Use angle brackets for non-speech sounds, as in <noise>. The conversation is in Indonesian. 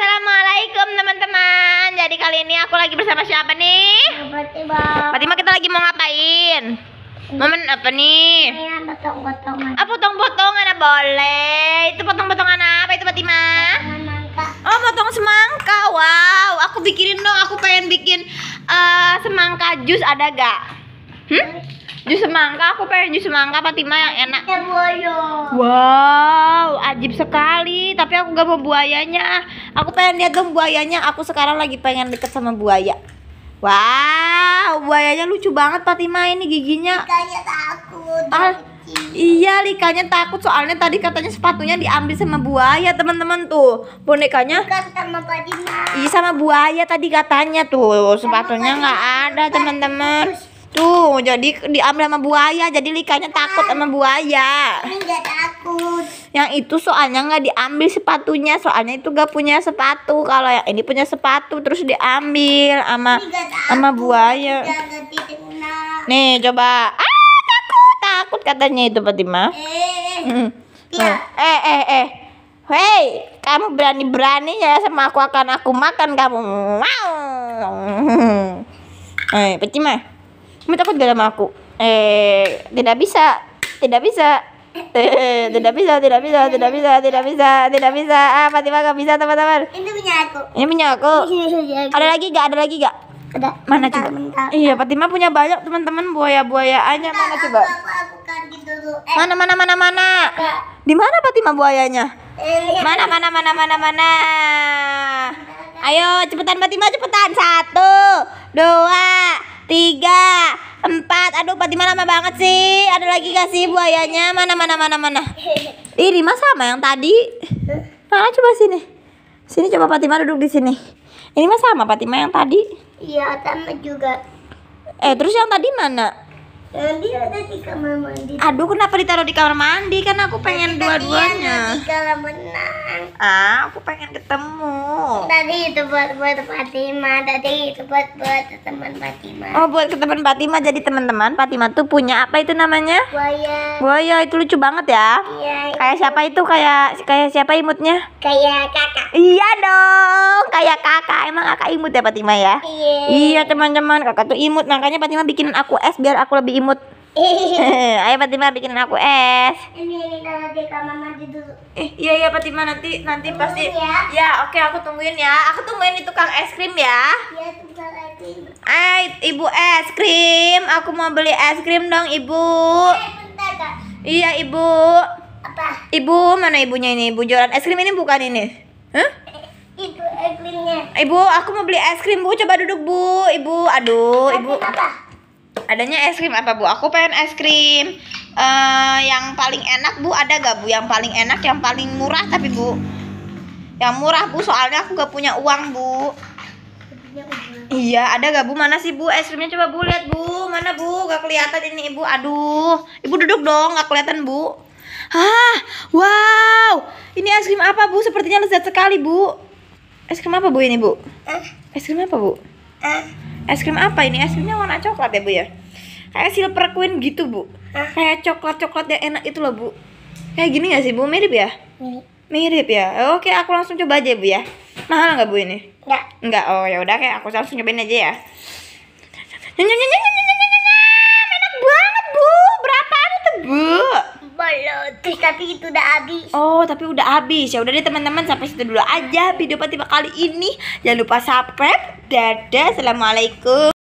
Assalamualaikum teman-teman. Jadi kali ini aku lagi bersama siapa nih? Fatima. Fatima kita lagi mau ngapain? Momen apa nih? Iya, ah, potong-potongan. Ah potong-potongan boleh. Itu potong-potongan apa itu Fatima? Semangka. Oh potong semangka. Wow, aku pikirin dong. Aku pengen bikin uh, semangka jus ada gak? Hmm? Jus semangka, aku pengen jus semangka Fatima yang enak. Wow, ajib sekali. Tapi aku gak mau buayanya. Aku pengen lihat dong buayanya. Aku sekarang lagi pengen deket sama buaya. Wow, buayanya lucu banget Fatima ini giginya. Likanya takut. Ah, iya, likanya takut soalnya tadi katanya sepatunya diambil sama buaya, teman-teman tuh. Bonekanya sama Fatima. Iya, sama buaya tadi katanya tuh. Sepatunya nggak ada, teman-teman. Tuh, jadi diambil sama buaya. Jadi Likanya takut sama buaya. Enggak takut. Yang itu soalnya nggak diambil sepatunya. Soalnya itu gak punya sepatu. Kalau yang ini punya sepatu terus diambil sama sama buaya. Nih, coba. Ah, takut, takut katanya itu Fatima. Eh, hmm. eh, eh, eh. Hei, kamu berani berani ya sama aku akan aku makan kamu. Mau. <laughs> Eh, Fatima kamu takut gak sama aku eh tidak bisa tidak bisa eh, tidak bisa, tidak bisa, tidak bisa, tidak bisa, tidak bisa. Ah, Fatima gak bisa, teman-teman. Ini punya aku. Ini punya aku. Ada lagi gak? Ada lagi gak? Ada. Mana coba? Iya, Fatima punya banyak teman-teman buaya-buayaannya. Mana coba? Eh. Mana mana mana mana? Di mana Fatima buayanya? Eh, mana mana mana mana mana? Ayo cepetan Fatima cepetan satu dua tiga Empat. Aduh, Fatima lama banget sih. Ada lagi gak sih buayanya? Mana, mana, mana, mana? Ih, Rima sama yang tadi. Mana coba sini. Sini coba Fatima duduk di sini. Ini mah sama Fatima yang tadi. Iya, sama juga. Eh, terus yang tadi mana? tadi ada di kamar mandi. Aduh, kenapa ditaruh di kamar mandi? Kan aku pengen dua-duanya. Di kamar mandi ah aku pengen ketemu tadi itu buat buat Fatima tadi itu buat buat teman Fatima oh buat ke teman Fatima jadi teman-teman Fatima tuh punya apa itu namanya buaya buaya itu lucu banget ya iya kayak siapa itu kayak kayak siapa imutnya kayak kakak iya dong kayak kakak emang kakak imut ya Fatima ya iya iya teman-teman kakak tuh imut makanya Fatima bikinin aku es biar aku lebih imut <laughs> Ayo Fatima bikinin aku es. Ini nanti mama duduk. Eh, iya iya Fatima nanti nanti Tunggu pasti. Ya, ya oke okay, aku tungguin ya. Aku tungguin di tukang es krim ya. Iya tukang es krim. Ay, ibu es krim. Aku mau beli es krim dong ibu. ay, Iya ibu. Apa? Ibu mana ibunya ini? Ibu jualan es krim ini bukan ini? Hah? Ibu es krimnya. Ibu, aku mau beli es krim bu. Coba duduk bu. Ibu, aduh, ibu. Apa? adanya es krim apa bu aku pengen es krim uh, yang paling enak bu ada gak bu yang paling enak yang paling murah tapi bu yang murah bu soalnya aku gak punya uang bu Iya, ada gak Bu? Mana sih Bu? Es krimnya coba Bu lihat Bu. Mana Bu? Gak kelihatan ini Ibu. Aduh. Ibu duduk dong, gak kelihatan Bu. Hah, wow. Ini es krim apa Bu? Sepertinya lezat sekali Bu. Es krim apa Bu ini Bu? Eh. Es krim apa Bu? Eh. Es krim apa ini? Es krimnya warna coklat ya Bu ya? kayak silver queen gitu bu Hah? kayak coklat coklat yang enak itu loh bu kayak gini gak sih bu mirip ya mirip mirip ya oke aku langsung coba aja bu ya mahal nggak bu ini nggak nggak oh ya udah kayak aku langsung cobain aja ya enak banget bu berapa itu bu tapi itu udah habis oh tapi udah habis ya udah deh teman-teman sampai situ dulu aja video pertama kali ini jangan lupa subscribe dadah assalamualaikum